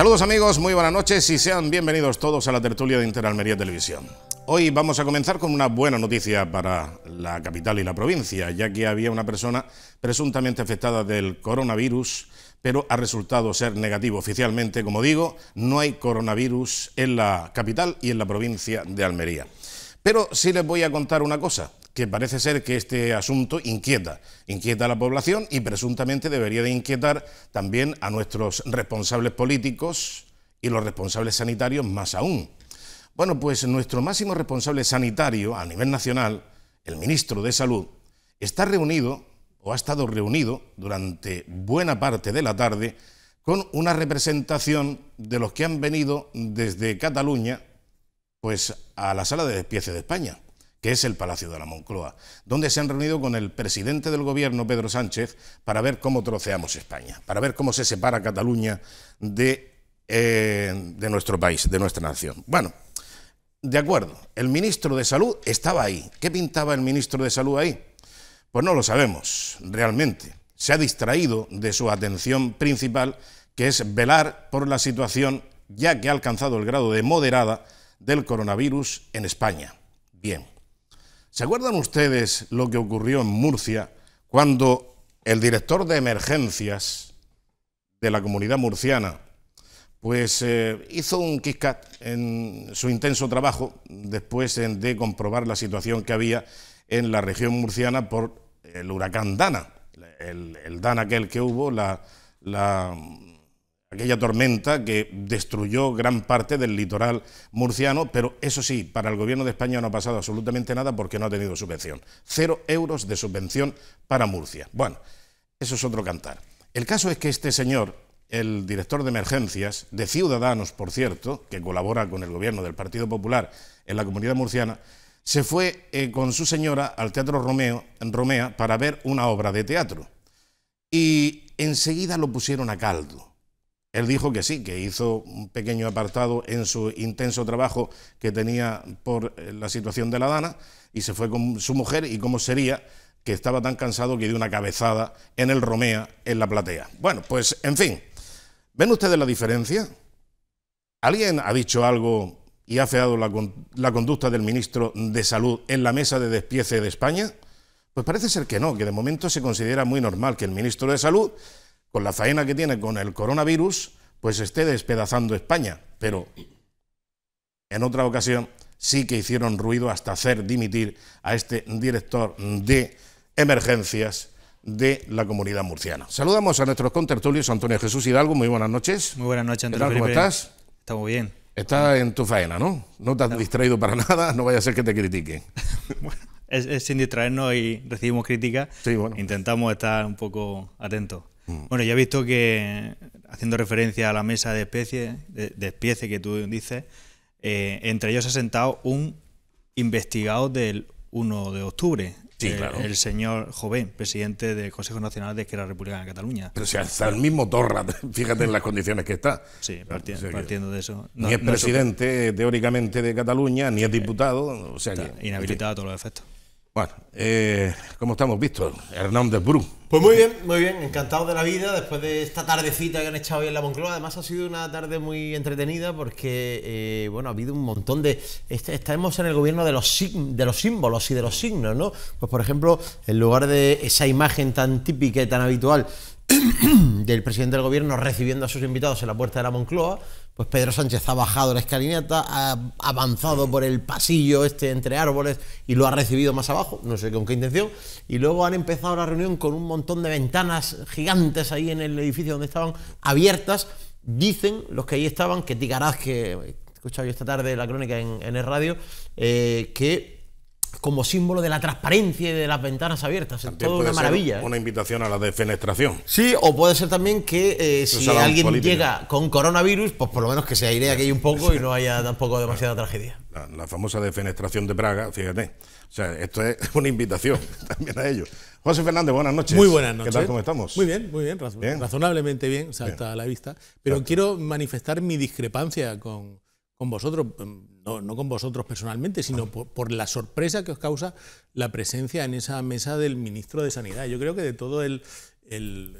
Saludos amigos, muy buenas noches y sean bienvenidos todos a la tertulia de Interalmería Televisión. Hoy vamos a comenzar con una buena noticia para la capital y la provincia, ya que había una persona presuntamente afectada del coronavirus, pero ha resultado ser negativo oficialmente. Como digo, no hay coronavirus en la capital y en la provincia de Almería. Pero sí les voy a contar una cosa que parece ser que este asunto inquieta, inquieta a la población y presuntamente debería de inquietar también a nuestros responsables políticos y los responsables sanitarios más aún. Bueno, pues nuestro máximo responsable sanitario a nivel nacional, el ministro de Salud, está reunido o ha estado reunido durante buena parte de la tarde con una representación de los que han venido desde Cataluña pues a la sala de despiece de España que es el Palacio de la Moncloa, donde se han reunido con el presidente del Gobierno, Pedro Sánchez, para ver cómo troceamos España, para ver cómo se separa Cataluña eh, de, nuestro país, de nuestra nación. Bueno, de acuerdo, el ministro de Salud estaba ahí. ¿Qué pintaba el ministro de Salud ahí? Pues no lo sabemos, realmente. Se ha distraído de su atención principal, que es velar por la situación, ya que ha alcanzado el grado de moderada del coronavirus en España. Bien. ¿Se acuerdan ustedes lo que ocurrió en Murcia cuando el director de emergencias de la comunidad murciana pues eh, hizo un kick en su intenso trabajo después de comprobar la situación que había en la región murciana por el huracán Dana, el, Dana aquel que hubo, la aquella tormenta que destruyó gran parte del litoral murciano, pero eso sí, para el Gobierno de España no ha pasado absolutamente nada porque no ha tenido subvención. Cero euros de subvención para Murcia. Bueno, eso es otro cantar. El caso es que este señor, el director de emergencias, de Ciudadanos, por cierto, que colabora con el Gobierno del Partido Popular en la comunidad murciana, se fue eh, con su señora al Teatro Romeo, en Romea para ver una obra de teatro. Y enseguida lo pusieron a caldo él dijo que sí, que hizo un pequeño apartado en su intenso trabajo que tenía por eh, la situación de la Dana y se fue con su mujer y cómo sería que estaba tan cansado que dio una cabezada en el Romea en la platea. Bueno, pues en fin, ¿ven ustedes la diferencia? ¿Alguien ha dicho algo y ha feado la, la conducta del ministro de Salud en la mesa de despiece de España? Pues parece ser que no, que de momento se considera muy normal que el ministro de Salud con la faena que tiene con el coronavirus, pues esté despedazando España. Pero en otra ocasión sí que hicieron ruido hasta hacer dimitir a este director de emergencias de la comunidad murciana. Saludamos a nuestros contertulios, Antonio Jesús Hidalgo, muy buenas noches. Muy buenas noches, Antonio. ¿Cómo estás? Está bien. Está en tu faena, ¿no? No te has distraído para nada, no vaya a ser que te critiquen. es, sin distraernos y recibimos críticas. Sí, bueno. Intentamos estar un poco atentos. Mm. Bueno, ya he visto que, haciendo referencia a la mesa de especies, de, especie que tú dices, eh, entre ellos ha sentado un investigado del 1 de octubre. Sí, el, señor Joven, presidente del Consejo Nacional de Esquerra República de Cataluña. Pero se si el mismo Torra, fíjate en las condiciones que está. Sí, partiendo de eso. ni es presidente, teóricamente, de Cataluña, ni es diputado. O sea, inhabilitado a todos los efectos. Eh, ¿cómo estamos, Víctor? de Bru. Pues muy bien, muy bien, encantado de la vida después de esta tardecita que han echado hoy en la Moncloa. Además ha sido una tarde muy entretenida porque, eh, bueno, ha habido un montón de... Estamos en el gobierno de los, de los símbolos y de los signos, ¿no? Pues por ejemplo, en lugar de esa imagen tan típica y tan habitual del presidente del gobierno recibiendo a sus invitados en la puerta de la Moncloa, pues Pedro Sánchez ha bajado la escalinata, ha avanzado por el pasillo este entre árboles y lo ha recibido más abajo, no sé con qué intención, y luego han empezado la reunión con un montón de ventanas gigantes ahí en el edificio donde estaban abiertas, dicen los que ahí estaban, que Ticaraz, que he escuchado yo esta tarde la crónica en, el radio, eh, que como símbolo de la transparencia y de las ventanas abiertas. Es toda una maravilla. ¿eh? una invitación a la defenestración. Sí, o puede ser también que eh, si alguien llega con coronavirus, pues por lo menos que se airee aquí un poco y no haya tampoco demasiada tragedia. La, famosa defenestración de Praga, fíjate. O sea, esto es una invitación también a ellos. José Fernández, buenas noches. Muy buenas noches. ¿Qué tal, cómo estamos? Muy bien, muy bien, razonablemente bien, o sea, está a la vista. Pero quiero manifestar mi discrepancia con, con vosotros, mm, no, con vosotros personalmente, sino por, la sorpresa que os causa la presencia en esa mesa del ministro de Sanidad. Yo creo que de todo el, el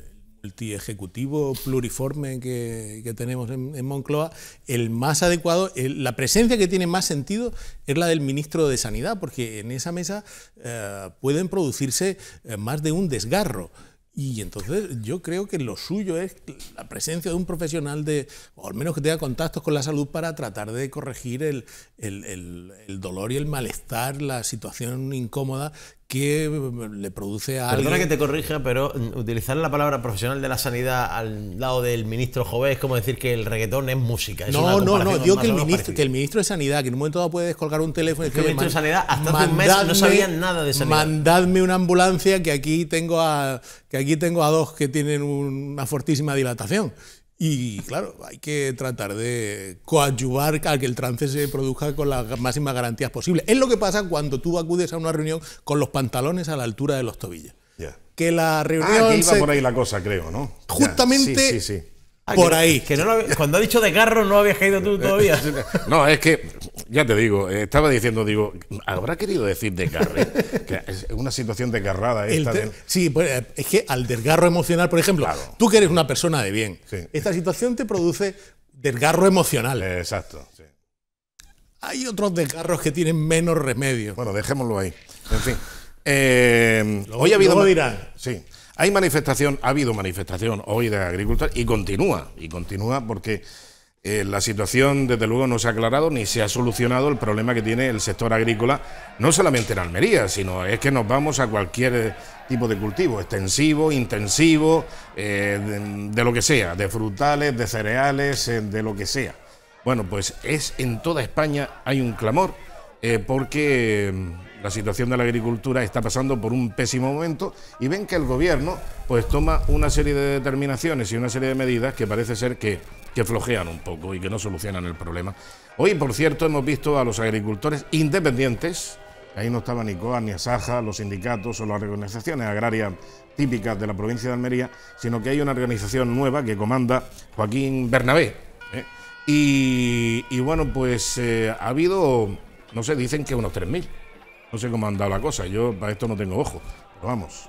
pluriforme que, tenemos en, Moncloa, el más adecuado, la presencia que tiene más sentido es la del ministro de Sanidad, porque en esa mesa eh, pueden producirse eh, más de un desgarro. Y entonces yo creo que lo suyo es la presencia de un profesional, de, o al menos que tenga contactos con la salud para tratar de corregir el, el, el dolor y el malestar, la situación incómoda que le produce a Perdona que te corrija, pero mm, utilizar la palabra profesional de la sanidad al lado del ministro Jové es como decir que el reggaetón es música. no, no, no, digo que el, ministro, el ministro de Sanidad, que en un momento dado puede descolgar un teléfono y escribir... El ministro de Sanidad hasta hace un mes no sabían nada de sanidad. Mandadme una ambulancia que aquí tengo a, que aquí tengo a dos que tienen una fortísima dilatación. Y claro, hay que tratar de coadyuvar a que el trance se produzca con las máximas garantías posibles. Es lo que pasa cuando tú acudes a una reunión con los pantalones a la altura de los tobillos. Ya. Que la reunión. Ah, que iba por ahí la cosa, creo, ¿no? Justamente. Sí, sí, ah, por ahí. Que cuando ha dicho de carro no habías caído tú todavía. no, es que ya te digo, eh, estaba diciendo, digo, ¿habrá querido decir desgarre? que es una situación desgarrada esta. Sí, pues, es que al desgarro emocional, por ejemplo, tú que eres una persona de bien, esta situación te produce desgarro emocional. Eh, exacto. Hay otros desgarros que tienen menos remedio. Bueno, dejémoslo ahí. En fin. Eh, hoy ha habido. dirán. Sí. Hay manifestación, ha habido manifestación hoy de agricultores y continúa, y continúa porque eh, la situación, desde luego, no se ha aclarado ni se ha solucionado el problema que tiene el sector agrícola, no solamente en Almería, sino es que nos vamos a cualquier eh, tipo de cultivo, extensivo, intensivo, eh, de, lo que sea, de frutales, de cereales, de lo que sea. Bueno, pues es en toda España hay un clamor porque mm, la situación de la agricultura está pasando por un pésimo momento y ven que el gobierno pues toma una serie de determinaciones y una serie de medidas que parece ser que que flojean un poco y que no solucionan el problema. Hoy, por cierto, hemos visto a los agricultores independientes, ahí no estaba ni COA, ni ASAJA, los sindicatos o las organizaciones agrarias típicas de la provincia de Almería, sino que hay una organización nueva que comanda Joaquín Bernabé. ¿eh? Y, bueno, pues eh, ha habido, no sé, dicen que unos 3.000. No sé cómo han dado la cosa, yo para esto no tengo ojo, pero vamos,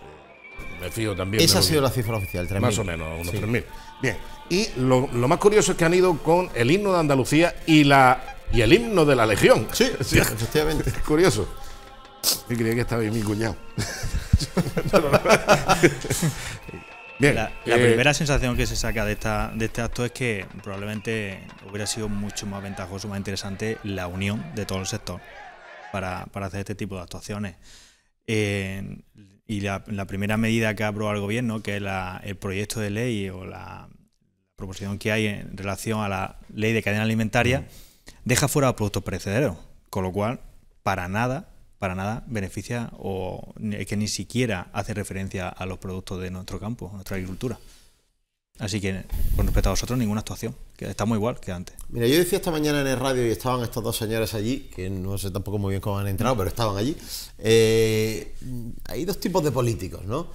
eh, me fío también. Esa ha sido la cifra oficial, 3.000. Más o menos, unos 3.000. Bien, y lo, más curioso es que han ido con el himno de Andalucía y, la, y el himno de la Legión. Sí, efectivamente. Es curioso. Yo creía que estaba ahí mi cuñado. Bien, la, eh, primera sensación que se saca de, esta, de este acto es que probablemente hubiera sido mucho más ventajoso, más interesante la unión de todo el sector para, hacer este tipo de actuaciones. Eh, y la, primera medida que aprobado el gobierno, que es el proyecto de ley o la, proposición que hay en relación a la ley de cadena alimentaria, deja fuera a productos perecederos, con lo cual para nada, para nada beneficia o es que ni siquiera hace referencia a los productos de nuestro campo, nuestra agricultura. Así que, con respecto a vosotros, ninguna actuación. Que muy igual que antes. Mira, yo decía esta mañana en el radio y estaban estos dos señores allí, que no sé tampoco muy bien cómo han entrado, pero estaban allí. Eh, hay dos tipos de políticos, ¿no?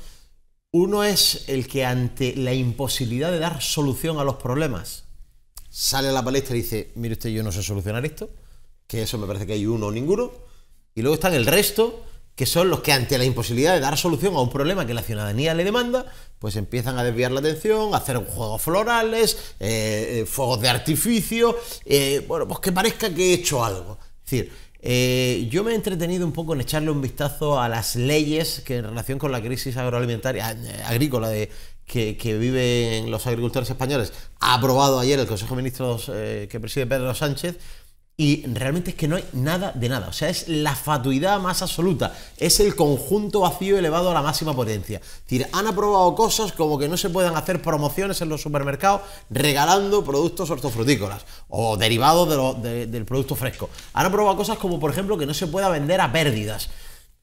Uno es el que ante la imposibilidad de dar solución a los problemas, sale a la palestra y dice, mire usted, yo no sé solucionar esto, que eso me parece que hay uno o ninguno. Y luego están el resto, que son los que ante la imposibilidad de dar solución a un problema que la ciudadanía le demanda, pues empiezan a desviar la atención, a hacer juegos florales, eh, eh fuegos de artificio, eh, bueno, pues que parezca que he hecho algo. Es decir, eh, yo me he entretenido un poco en echarle un vistazo a las leyes que en relación con la crisis agroalimentaria, eh, agrícola que, viven los agricultores españoles, ha aprobado ayer el Consejo de Ministros eh, que preside Pedro Sánchez y realmente es que no hay nada de nada. O sea, es la fatuidad más absoluta. Es el conjunto vacío elevado a la máxima potencia. Es decir, han aprobado cosas como que no se puedan hacer promociones en los supermercados regalando productos hortofrutícolas o derivados del producto fresco. Han aprobado cosas como, por ejemplo, que no se pueda vender a pérdidas.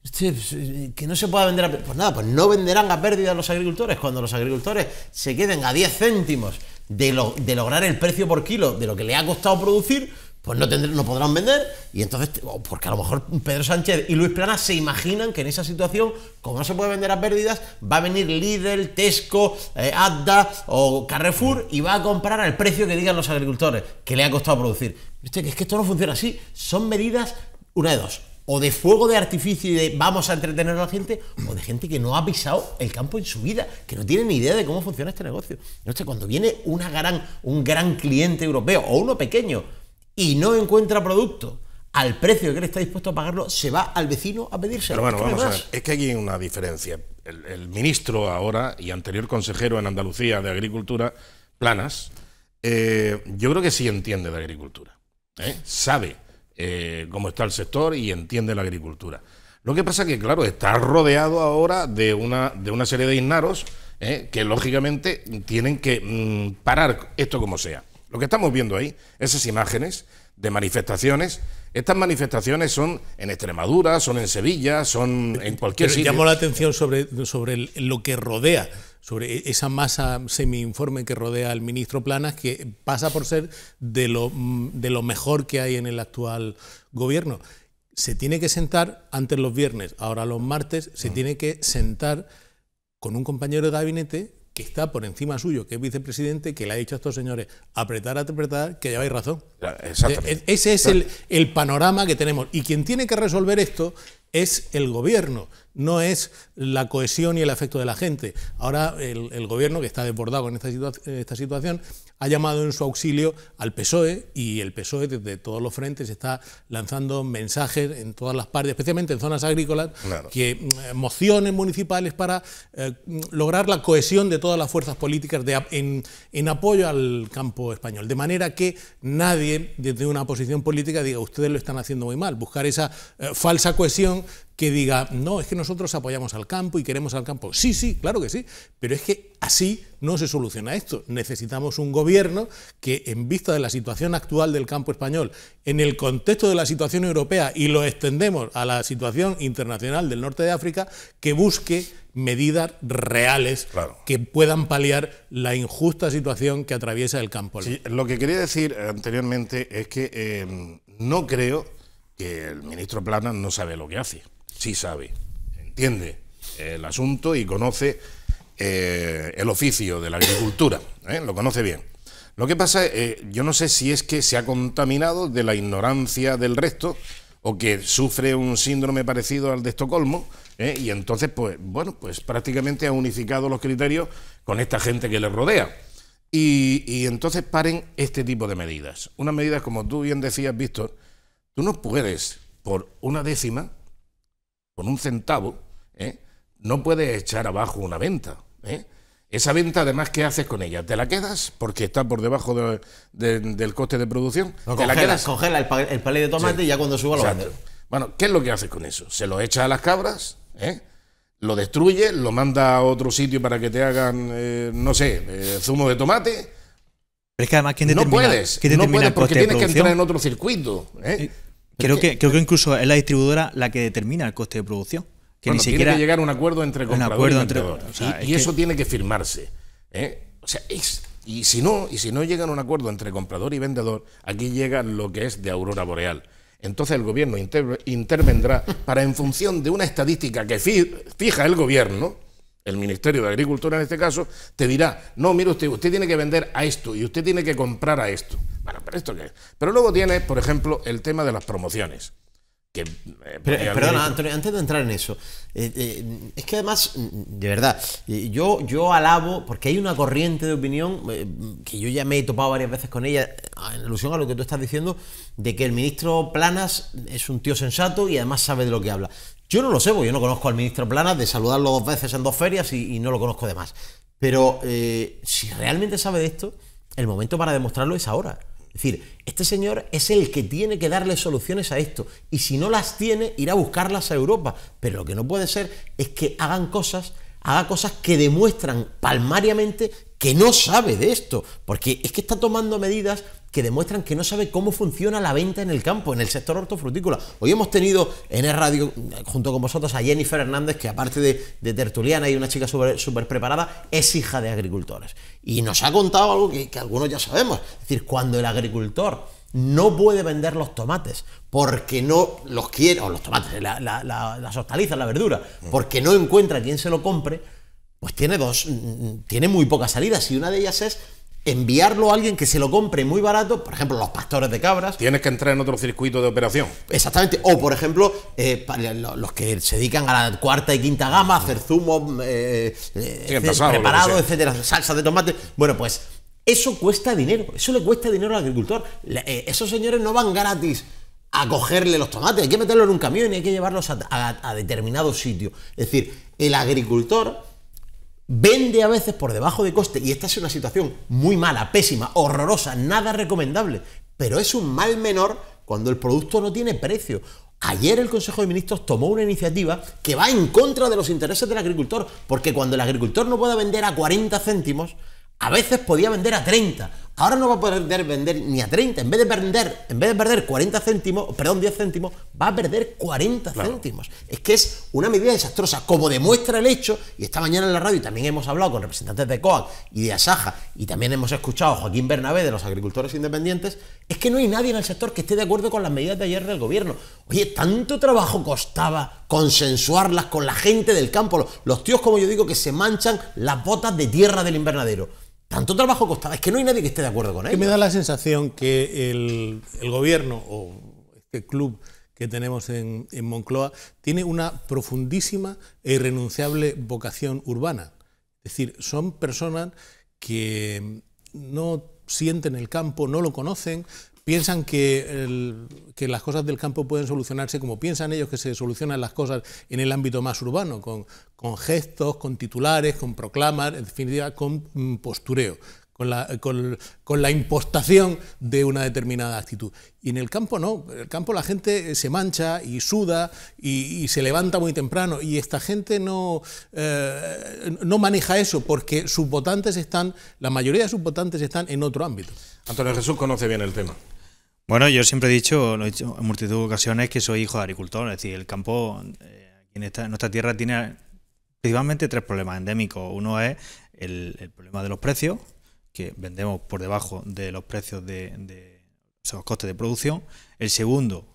Pues, eh, que no se pueda vender a pérdidas. Pues nada, pues no venderán a pérdidas los agricultores. Cuando los agricultores se queden a 10 céntimos de, de lograr el precio por kilo de lo que le ha costado producir, pues no, podrán vender y entonces, porque a lo mejor Pedro Sánchez y Luis Plana se imaginan que en esa situación, como no se puede vender a pérdidas, va a venir Lidl, Tesco, eh, Adda o Carrefour y va a comprar al precio que digan los agricultores, que le ha costado producir. Viste que es que esto no funciona así, son medidas, una de dos, o de fuego de artificio y de vamos a entretener a la gente, o de gente que no ha pisado el campo en su vida, que no tiene ni idea de cómo funciona este negocio. sé cuando viene un gran cliente europeo o uno pequeño, y no encuentra producto al precio que él está dispuesto a pagarlo, se va al vecino a pedírselo. Pero bueno, vamos a ver, es que hay una diferencia. El, ministro ahora y anterior consejero en Andalucía de Agricultura, Planas, eh, yo creo que sí entiende de agricultura. ¿eh? Sabe eh, cómo está el sector y entiende la agricultura. Lo que pasa es que, claro, está rodeado ahora de una, de una serie de ignaros que, lógicamente, tienen que mm, parar esto como sea. Lo que estamos viendo ahí, esas imágenes de manifestaciones, estas manifestaciones son en Extremadura, son en Sevilla, son en cualquier sitio. Llamó la atención sobre, sobre lo que rodea, sobre e, esa masa semi-informe que rodea al ministro Planas, que pasa por ser de mm, de lo mejor que hay en el actual gobierno. Se tiene que sentar antes los viernes, ahora los martes, se mm. tiene que sentar con un compañero de gabinete que está por encima suyo, que es vicepresidente, que le ha dicho a estos señores, apretar, apretar, que lleváis razón. E-, e-, ese es el, el panorama que tenemos. Y quien tiene que resolver esto es el gobierno no es la cohesión y el afecto de la gente. Ahora el, gobierno, que está desbordado en esta, situación, ha llamado en su auxilio al PSOE y el PSOE desde todos los frentes está lanzando mensajes en todas las partes, especialmente en zonas agrícolas, que mm, mociones municipales para eh, lograr la cohesión de todas las fuerzas políticas en, apoyo al campo español. De manera que nadie desde una posición política diga ustedes lo están haciendo muy mal. Buscar esa eh, falsa cohesión que diga, no, es que nosotros apoyamos al campo y queremos al campo. Sí, sí, claro que sí, pero es que así no se soluciona esto. Necesitamos un gobierno que, en vista de la situación actual del campo español, en el contexto de la situación europea y lo extendemos a la situación internacional del norte de África, que busque medidas reales que puedan paliar la injusta situación que atraviesa el campo. lo que quería decir anteriormente es que eh, no creo que el ministro Plana no sabe lo que hace sí sabe, entiende el asunto y conoce eh, el oficio de la agricultura, ¿eh? lo conoce bien. Lo que pasa, eh, yo no sé si es que se ha contaminado de la ignorancia del resto o que sufre un síndrome parecido al de Estocolmo y entonces, pues bueno, pues prácticamente ha unificado los criterios con esta gente que le rodea. Y, y entonces paren este tipo de medidas. Unas medidas, como tú bien decías, Víctor, tú no puedes por una décima con un centavo, ¿eh? no puedes echar abajo una venta. ¿eh? Esa venta, además, ¿qué haces con ella? ¿Te la quedas? Porque está por debajo del coste de producción. ¿Te la quedas? el, palé de tomate y ya cuando suba lo vendes. Bueno, ¿qué es lo que haces con eso? Se lo echa a las cabras, ¿eh? lo destruye, lo manda a otro sitio para que te hagan, no sé, zumo de tomate. Pero es que además, no puedes, no puedes porque tienes que entrar en otro circuito. Creo que, creo que incluso es la distribuidora la que determina el coste de producción. Que ni siquiera tiene que llegar un acuerdo entre comprador y vendedor. y, eso tiene que firmarse. ¿eh? O sea, y si no, y si no llegan un acuerdo entre comprador y vendedor, aquí llega lo que es de aurora boreal. Entonces el gobierno intervendrá para, en función de una estadística que fija el gobierno, el Ministerio de Agricultura en este caso, te dirá, no, mire usted, usted tiene que vender a esto y usted tiene que comprar a esto. Bueno, pero esto Pero luego tiene, por ejemplo, el tema de las promociones. Eh, perdona, Antonio, antes de entrar en eso, eh, eh, es que además, mm, de verdad, yo, yo alabo, porque hay una corriente de opinión, que yo ya me he topado varias veces con ella, ah, en alusión a lo que tú estás diciendo, de que el ministro Planas es un tío sensato y además sabe de lo que habla. Yo no lo sé, porque yo no conozco al ministro Planas de saludarlo dos veces en dos ferias y, no lo conozco de más. Pero si realmente sabe de esto, el momento para demostrarlo es ahora. Es decir, este señor es el que tiene que darle soluciones a esto. Y si no las tiene, irá a buscarlas a Europa. Pero lo que no puede ser es que hagan cosas, haga cosas que demuestran palmariamente que no sabe de esto. Porque es que está tomando medidas que demuestran que no sabe cómo funciona la venta en el campo, en el sector hortofrutícola. Hoy hemos tenido en el radio, junto con vosotros, a Jennifer Hernández, que aparte de, tertuliana y una chica súper preparada, es hija de agricultores. Y nos ha contado algo que, algunos ya sabemos. Es decir, cuando el agricultor no puede vender los tomates porque no los quiere, o los tomates, las hortalizas, la verdura, porque no encuentra quien se lo compre, pues tiene dos, mm, mm, tiene muy pocas salidas y una de ellas es enviarlo a alguien que se lo compre muy barato, por ejemplo, los pastores de cabras. Tienes que entrar en otro circuito de operación. Exactamente. O, por ejemplo, eh, los que se dedican a la cuarta y quinta gama, hacer zumos mm, eh, eh preparados, etcétera, salsa de tomate. Bueno, pues eso cuesta dinero. Eso le cuesta dinero al agricultor. Eh, esos señores no van gratis a cogerle los tomates. Hay que meterlos en un camión y hay que llevarlos a determinado sitio. Es decir, el agricultor vende a veces por debajo de coste y esta es una situación muy mala, pésima, horrorosa, nada recomendable, pero es un mal menor cuando el producto no tiene precio. Ayer el Consejo de Ministros tomó una iniciativa que va en contra de los intereses del agricultor, porque cuando el agricultor no pueda vender a 40 céntimos, a veces podía vender a 30, Ahora no va a poder vender ni a 30. En vez de perder, en vez de perder 40 céntimos, perdón, 10 céntimos, va a perder 40 céntimos. Es que es una medida desastrosa, como demuestra el hecho, y esta mañana en la radio también hemos hablado con representantes de COAC y de Asaja, y también hemos escuchado a Joaquín Bernabé de los agricultores independientes, es que no hay nadie en el sector que esté de acuerdo con las medidas de ayer del gobierno. Oye, tanto trabajo costaba consensuarlas con la gente del campo, los tíos, como yo digo, que se manchan las botas de tierra del invernadero tanto trabajo costaba. Es que no hay nadie que esté de acuerdo con él. Que me da la sensación que el, gobierno o este club que tenemos en, en, Moncloa tiene una profundísima e irrenunciable vocación urbana. Es decir, son personas que no sienten el campo, no lo conocen, piensan que, las cosas del campo pueden solucionarse como piensan ellos que se solucionan las cosas en el ámbito más urbano, con, gestos, con titulares, con proclamas, en definitiva, con mm, postureo. Con la, impostación de una determinada actitud. Y en el campo no, en el campo la gente se mancha y suda y, se levanta muy temprano y esta gente no, eh, no maneja eso porque sus votantes están, la mayoría de sus votantes están en otro ámbito. Antonio Jesús conoce bien el tema. Bueno, yo siempre he dicho, lo he dicho en multitud de ocasiones, que soy hijo de agricultor. Es decir, el campo eh, en, esta, nuestra tierra tiene principalmente tres problemas endémicos. Uno es el, problema de los precios, que vendemos por debajo de los precios de, de los costes de producción. El segundo,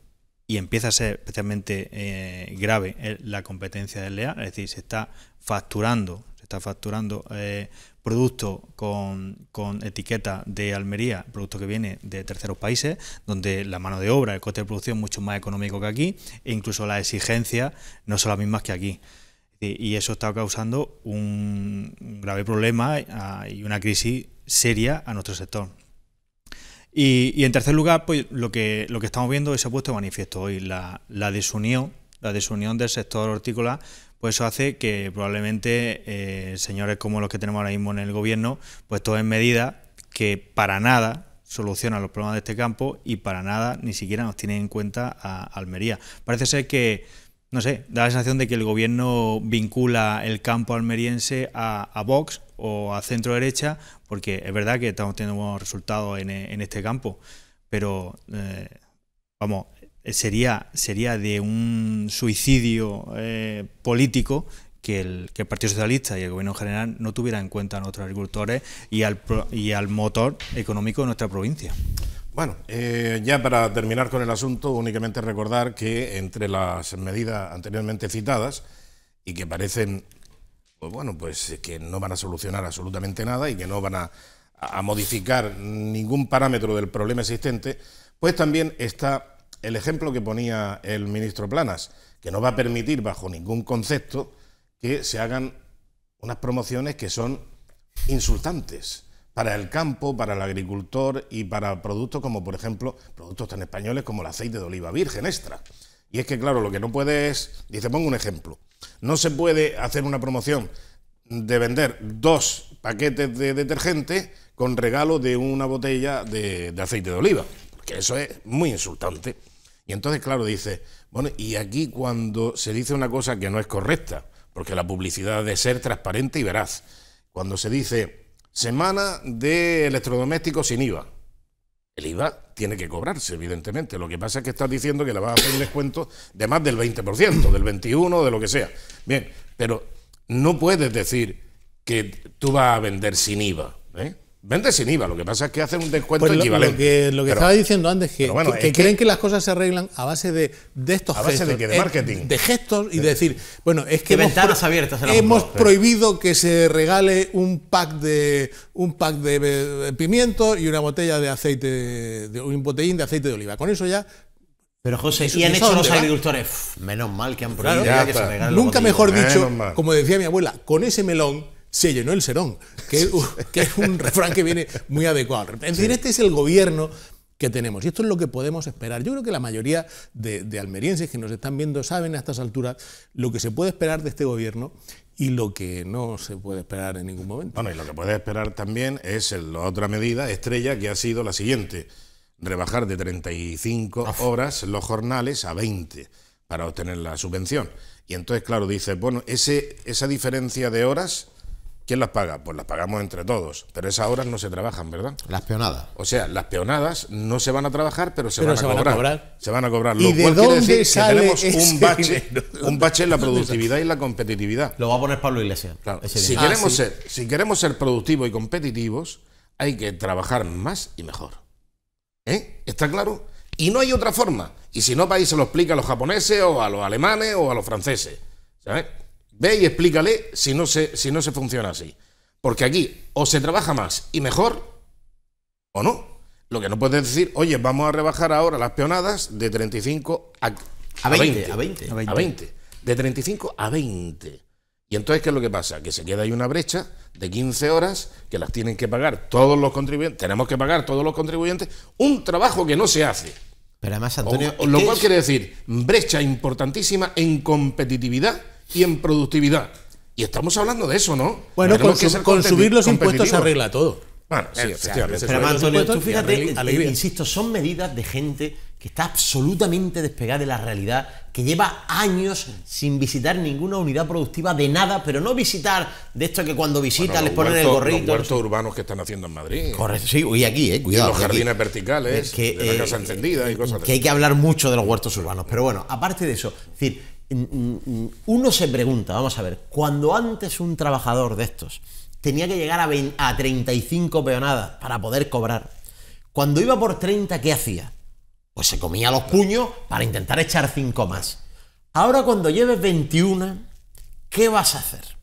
y empieza a ser especialmente eh, grave, es la competencia desleal, es decir, se está facturando, se está facturando eh, producto con, etiqueta de Almería, producto que viene de terceros países, donde la mano de obra, el coste de producción es mucho más económico que aquí, e incluso las exigencias no son las mismas que aquí. Y eso está causando un grave problema ah, y una crisis seria a nuestro sector. Y, en tercer lugar, pues lo que, lo que estamos viendo es, se ha puesto de manifiesto hoy, la, la desunión, la desunión del sector hortícola pues eso hace que probablemente eh, señores como los que tenemos ahora mismo en el gobierno, pues en medida que para nada solucionan los problemas de este campo y para nada ni siquiera nos tienen en cuenta a Almería. Parece ser que, no sé, da la sensación de que el gobierno vincula el campo almeriense a, Vox o a centro derecha, porque es verdad que estamos teniendo buenos resultados en, este campo, pero... Eh, vamos, eh, sería, sería de un suicidio eh, político que el, Partido Socialista y el Gobierno general no tuvieran en cuenta a nuestros agricultores y al, y al motor económico de nuestra provincia. Bueno, eh, ya para terminar con el asunto, únicamente recordar que entre las medidas anteriormente citadas y que parecen, pues bueno, pues que no van a solucionar absolutamente nada y que no van a, a modificar ningún parámetro del problema existente, pues también está el ejemplo que ponía el ministro Planas, que no va a permitir bajo ningún concepto que se hagan unas promociones que son insultantes para el campo, para el agricultor y para productos como, por ejemplo, productos tan españoles como el aceite de oliva virgen extra. Y es que, claro, lo que no puede es, dice, pongo un ejemplo, no se puede hacer una promoción de vender dos paquetes de detergente con regalo de una botella de, de aceite de oliva, porque eso es muy insultante. Y entonces, claro, dice, bueno, y aquí cuando se dice una cosa que no es correcta, porque la publicidad debe ser transparente y veraz, cuando se dice semana de electrodomésticos sin IVA, el IVA tiene que cobrarse, evidentemente. Lo que pasa es que estás diciendo que le vas a hacer un descuento de más del 20%, del 21%, de lo que sea. Bien, pero no puedes decir que tú vas a vender sin IVA. ¿eh? Vende sin IVA, lo que pasa es que hacen un descuento pues lo, equivalente. Lo que, estaba diciendo antes, que, que, creen que las cosas se arreglan a base de, de estos a base gestos. De, eh, marketing. De gestos y de decir, bueno, es que hemos, prohibido que se regale un pack de un pack de pimiento y una botella de aceite, un botellín de aceite de oliva. Con eso ya pero José, ¿y han hecho los agricultores? Menos mal que han prohibido que se Nunca mejor dicho, como decía mi abuela, con ese melón se llenó el serón, que, es, un refrán que viene muy adecuado. En fin, este es el gobierno que tenemos. Y esto es lo que podemos esperar. Yo creo que la mayoría de, almerienses que nos están viendo saben a estas alturas lo que se puede esperar de este gobierno y lo que no se puede esperar en ningún momento. Bueno, y lo que puede esperar también es la otra medida estrella que ha sido la siguiente, rebajar de 35 horas los jornales a 20 para obtener la subvención. Y entonces, claro, dice, bueno, ese, esa diferencia de horas ¿Quién las paga? Pues las pagamos entre todos. Pero esas horas no se trabajan, ¿verdad? Las peonadas. O sea, las peonadas no se van a trabajar, pero se, van, a cobrar, van, a cobrar, Se van a cobrar. Lo ¿Y de decir sale tenemos un bache, en la productividad y la competitividad. Lo va a poner Pablo Iglesias. Si, queremos ah, ser, si queremos ser productivos y competitivos, hay que trabajar más y mejor. ¿Eh? ¿Está claro? Y no hay otra forma. Y si no, país se lo explica a los japoneses o a los alemanes o a los franceses. ¿Sabes? Ve y explícale si no se, si no se funciona así. Porque aquí o se trabaja más y mejor o no. Lo que no puedes decir, oye, vamos a rebajar ahora las peonadas de 35 a, 20, a 20, a 20. De 35 a 20. Y entonces, ¿qué es lo que pasa? Que se queda ahí una brecha de 15 horas que las tienen que pagar todos los contribuyentes. Tenemos que pagar todos los contribuyentes un trabajo que no se hace. Pero además, Antonio. lo cual quiere decir brecha importantísima en competitividad y en productividad. Y estamos hablando de eso, ¿no? Bueno, con, subir los impuestos se arregla todo. Bueno, sí, efectivamente. Pero, Antonio, tú fíjate, eh, insisto, son medidas de gente que está absolutamente despegada de la realidad, que lleva años sin visitar ninguna unidad productiva de nada, pero no visitar de esto que cuando visitan les ponen el gorrito. Los huertos urbanos que están haciendo en Madrid. Correcto, sí, hoy aquí, eh, cuidado. los jardines verticales, que, la casa eh, encendida y cosas Que hay que hablar mucho de los huertos urbanos, pero bueno, aparte de eso, es decir, uno se pregunta, vamos a ver, cuando antes un trabajador de estos tenía que llegar a, 35 peonadas para poder cobrar, cuando iba por 30, ¿qué hacía? Pues se comía los puños para intentar echar 5 más. Ahora cuando lleves 21, ¿qué vas a hacer?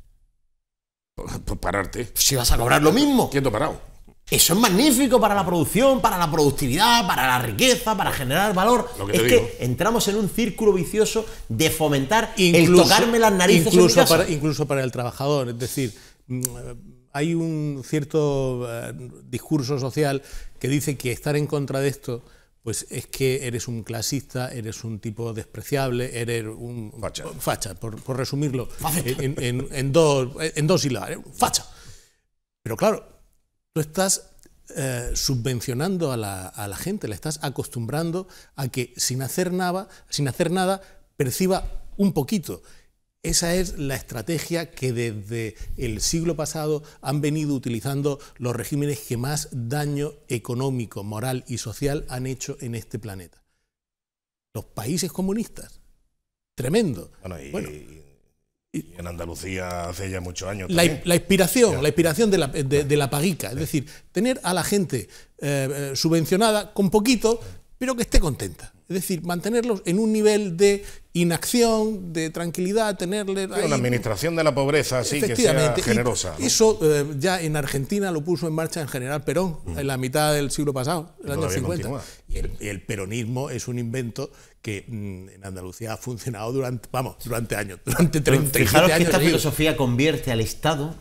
Pues, pues pararte. Si vas a cobrar lo mismo. Quieto parado. Eso es magnífico para la producción, para la productividad, para la riqueza, para generar valor. que es que entramos en un círculo vicioso de fomentar incluso, las narices. Incluso, para, incluso para el trabajador, es decir, mm, hay un cierto eh, discurso social que dice que estar en contra de esto pues es que eres un clasista, eres un tipo despreciable, eres un facha, por, resumirlo en, en, dos, en eh, facha. Pero claro, Tú estás eh, subvencionando a la, a la, gente, estás acostumbrando a que sin hacer nada, sin hacer nada, perciba un poquito. Esa es la estrategia que desde el siglo pasado han venido utilizando los regímenes que más daño económico, moral y social han hecho en este planeta. Los países comunistas. Tremendo en Andalucía hace ya muchos años. La, inspiración, la inspiración de la, paguica. Es decir, tener a la gente eh, eh, subvencionada con poquito pero que esté contenta. Es decir, mantenerlos en un nivel de inacción, de tranquilidad, tenerle... la administración de la pobreza, así que sea generosa. Eso eh, ya en Argentina lo puso en marcha en general Perón, en la mitad del siglo pasado, en el año 50. Y el, peronismo es un invento que mm, en Andalucía ha funcionado durante, vamos, durante años, durante 30 años. Fijaros que esta filosofía convierte al Estado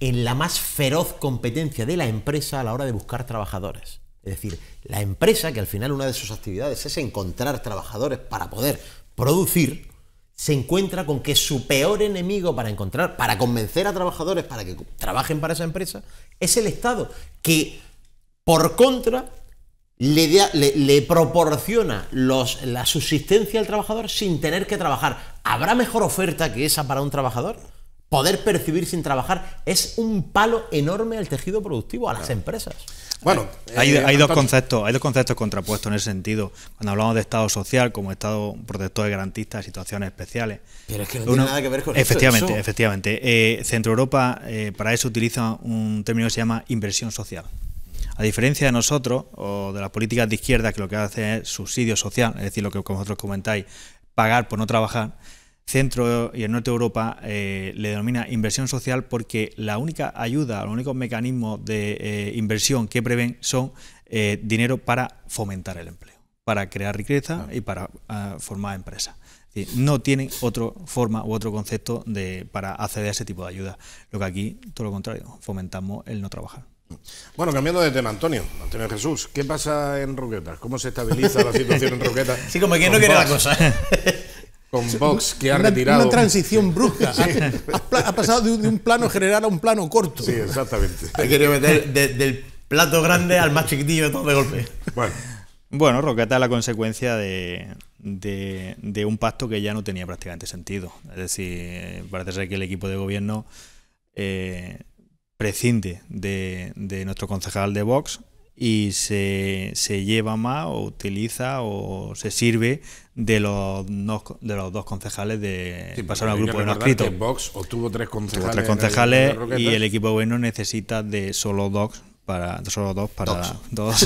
en la más feroz competencia de la empresa a la hora de buscar trabajadores. Es decir, la empresa, que al final una de sus actividades es encontrar trabajadores para poder producir, se encuentra con que su peor enemigo para encontrar, para convencer a trabajadores para que trabajen para esa empresa, es el Estado, que por contra le, proporciona la subsistencia al trabajador sin tener que trabajar. ¿Habrá mejor oferta que esa para un trabajador? Poder percibir sin trabajar es un palo enorme al tejido productivo, a las empresas. Bueno, hay, eh, dos conceptos, hay dos conceptos contrapuestos en ese sentido. Cuando hablamos de Estado social como Estado protector y garantista de situaciones especiales. Pero es que no tiene nada que ver con efectivamente, eso. Efectivamente, efectivamente. Eh, Centro Europa eh, para eso utiliza un término que se llama inversión social. A diferencia de nosotros o de las políticas de izquierda que lo que hacen es subsidio social, es decir, lo que vosotros comentáis, pagar por no trabajar, Centro y el Norte de Europa eh, le denomina inversión social porque la única ayuda, los únicos mecanismos de eh, inversión que prevén son eh, dinero para fomentar el empleo, para crear riqueza y para ah, formar empresas. No tienen otra forma u otro concepto de, para acceder a ese tipo de ayuda. Lo que aquí, todo lo contrario, fomentamos el no trabajar. Bueno, cambiando de tema, Antonio, Antonio Jesús, ¿qué pasa en Roquetas? ¿Cómo se estabiliza la situación en Roquetas? Sí, como que no quiere la cosa. con Vox que ha retirado. Una transición brusca. Ha, pasado de, un plano general a un plano corto. Sí, exactamente. Ha querido meter del plato grande al más chiquitillo todo de golpe. Bueno. Bueno, Roqueta es la consecuencia de, de, un pacto que ya no tenía prácticamente sentido. Es decir, parece ser que el equipo de gobierno eh, prescinde de, nuestro concejal de Vox y se, se lleva más o utiliza o se sirve de los, de los dos concejales de pasar al grupo de no escrito. box obtuvo tres concejales, tres concejales y el equipo bueno necesita de solo dos para solo dos para dos,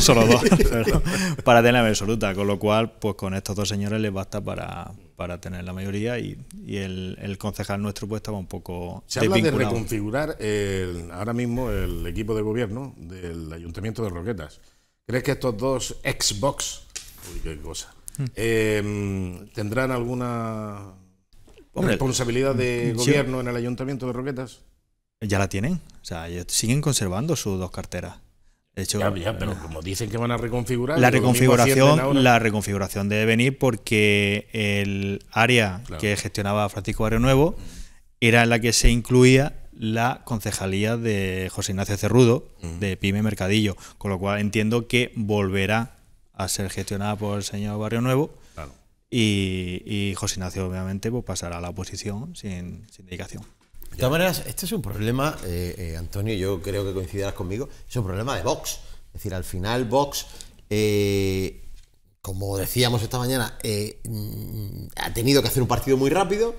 para tener absoluta con lo cual pues con estos dos señores les basta para, tener la mayoría y, el, concejal nuestro pues estaba un poco se habla de reconfigurar el, ahora mismo el equipo de gobierno del ayuntamiento de Roquetas crees que estos dos Xbox hmm. em, tendrán alguna responsabilidad de gobierno en el ayuntamiento de Roquetas ya la tienen. O sea, siguen conservando sus dos carteras. hecho, ya, pero como dicen que van a reconfigurar. La reconfiguración, la reconfiguración debe venir porque el área que gestionaba Francisco Barrio Nuevo era en la que se incluía la concejalía de José Ignacio Cerrudo, de Pyme Mercadillo, con lo cual entiendo que volverá a ser gestionada por el señor Barrio Nuevo. Y, y, José Ignacio, obviamente, pues pasará a la oposición sin, sin dedicación. De todas maneras, este es un problema, eh, eh, Antonio, yo creo que coincidirás conmigo, es un problema de Vox. Es decir, al final Vox, eh, como decíamos esta mañana, mm, ha tenido que hacer un partido muy rápido.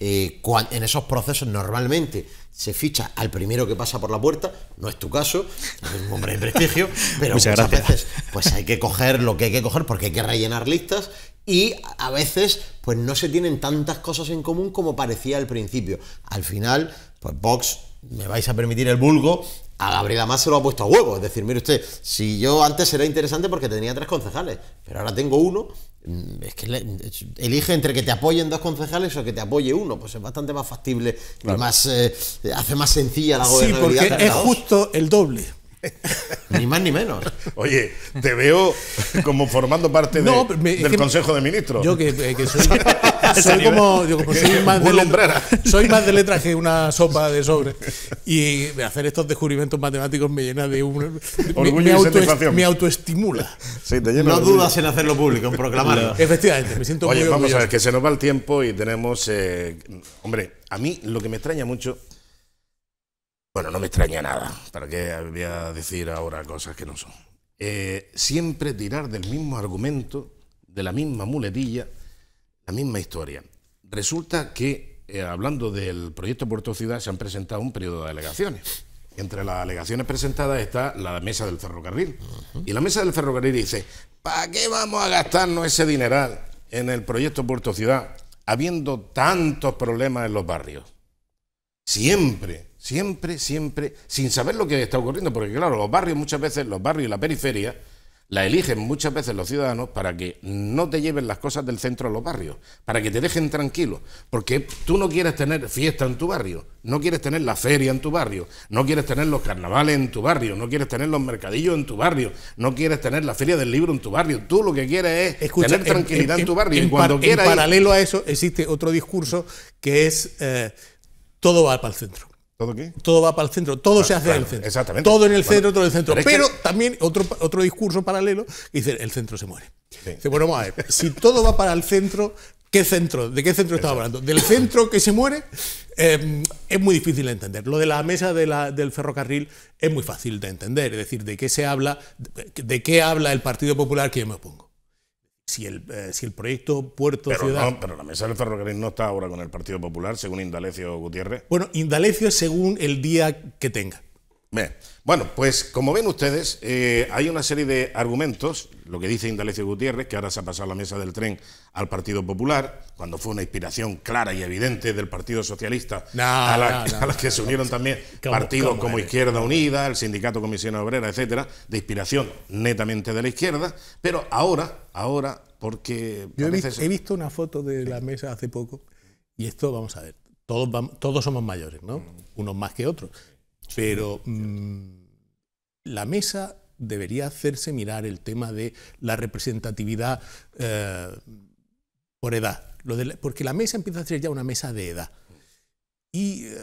en esos procesos normalmente se ficha al primero que pasa por la puerta, no es tu caso, es un hombre de prestigio, pero muchas, veces pues hay que coger lo que hay que coger porque hay que rellenar listas y a veces pues no se tienen tantas cosas en común como parecía al principio. Al final, pues Vox, me vais a permitir el vulgo, a Gabriela Más se lo ha puesto a huevo. Es decir, mire usted, si yo antes era interesante porque tenía tres concejales, pero ahora tengo uno, mm, es que elige entre que te apoyen dos concejales o que te apoye uno, pues es bastante más factible y más, eh, hace más sencilla la gobernabilidad. Sí, porque es justo el doble. ni más ni menos. Oye, te veo como formando parte del Consejo de Ministros. Yo que, eh, soy, más de letra, soy más de letras que una sopa de sobre. Y hacer estos descubrimientos matemáticos me llena de un... me, autoestimula. no dudas en hacerlo público, en proclamarlo. Efectivamente, me siento Oye, vamos a ver, que se nos va el tiempo y tenemos... Eh, hombre, a mí lo que me extraña mucho bueno, no me extraña nada. ¿Para qué voy a decir ahora cosas que no son? Eh, siempre tirar del mismo argumento, de la misma muletilla, la misma historia. Resulta que, eh, hablando del proyecto Puerto Ciudad, se han presentado un periodo de alegaciones. Entre las alegaciones presentadas está la mesa del ferrocarril. Y la mesa del ferrocarril dice, ¿para qué vamos a gastarnos ese dineral en el proyecto Puerto Ciudad, habiendo tantos problemas en los barrios? Siempre Siempre, siempre, sin saber lo que está ocurriendo, porque claro, los barrios muchas veces, los barrios y la periferia, la eligen muchas veces los ciudadanos para que no te lleven las cosas del centro a los barrios, para que te dejen tranquilo, porque tú no quieres tener fiesta en tu barrio, no quieres tener la feria en tu barrio, no quieres tener los carnavales en tu barrio, no quieres tener los mercadillos en tu barrio, no quieres tener la feria del libro en tu barrio, tú lo que quieres es tener tranquilidad en, tu barrio. En, y cuando quieras en paralelo a eso existe otro discurso que es eh, todo va para el centro. ¿Todo qué? Todo va para el centro, todo se ah, hace en el centro. Exactamente. Todo en el centro, todo en el centro. Pero, también otro, otro discurso paralelo dice, el centro se muere. si todo va para el centro, ¿qué centro? ¿De qué centro estamos hablando? ¿Del centro que se muere? Em, es muy difícil de entender. Lo de la mesa del ferrocarril es muy fácil de entender. Es decir, ¿de qué se habla? ¿De qué habla el Partido Popular que yo me opongo? si el, eh, si el proyecto Puerto pero pero la mesa del ferrocarril no está ahora con el Partido Popular, según Indalecio Gutiérrez. Bueno, Indalecio es según el día que tenga. Bueno, pues como ven ustedes, eh, hay una serie de argumentos, lo que dice Indalecio Gutiérrez, que ahora se ha pasado la mesa del tren al Partido Popular, cuando fue una inspiración clara y evidente del Partido Socialista, a, la, las que se unieron también partidos como, Izquierda Unida, el Sindicato Comisión Obrera, etcétera, de inspiración netamente de la izquierda, pero ahora, ahora, porque... Yo he, visto, una foto de la mesa hace poco, y esto, vamos a ver, todos, todos somos mayores, ¿no? Mm. Unos más que otros pero mm, la mesa debería hacerse mirar el tema de la representatividad eh, por edad, porque la mesa empieza a ser ya una mesa de edad. Y eh,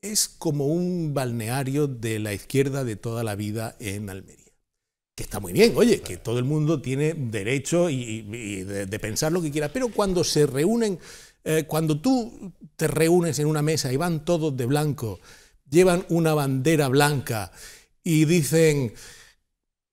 es como un balneario de la izquierda de toda la vida en Almería. Que está muy bien, oye, que todo el mundo tiene derecho y, de, pensar lo que quiera, pero cuando se reúnen, eh, cuando tú te reúnes en una mesa y van todos de blanco, llevan una bandera blanca y dicen,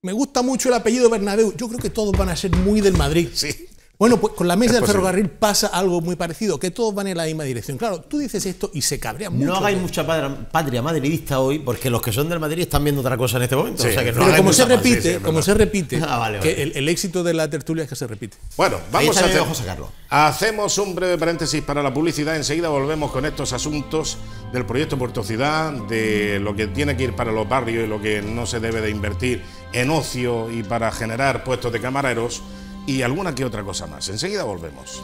me gusta mucho el apellido Bernabéu, yo creo que todos van a ser muy del Madrid. Sí. Bueno, pues con la mesa del ferrocarril pasa algo muy parecido, que todos van en la misma dirección. Claro, tú dices esto y se cabrea mucho. No hagáis mucha patria, madridista hoy, porque los que son del Madrid están viendo otra cosa en este momento. pero como se, repite, como se repite, el, éxito de la tertulia es que se repite. Bueno, vamos a hacer, Hacemos un breve paréntesis para la publicidad. Enseguida volvemos con estos asuntos del proyecto Puerto Ciudad, de lo que tiene que ir para los barrios y lo que no se debe de invertir en ocio y para generar puestos de camareros y alguna que otra cosa más. Enseguida volvemos.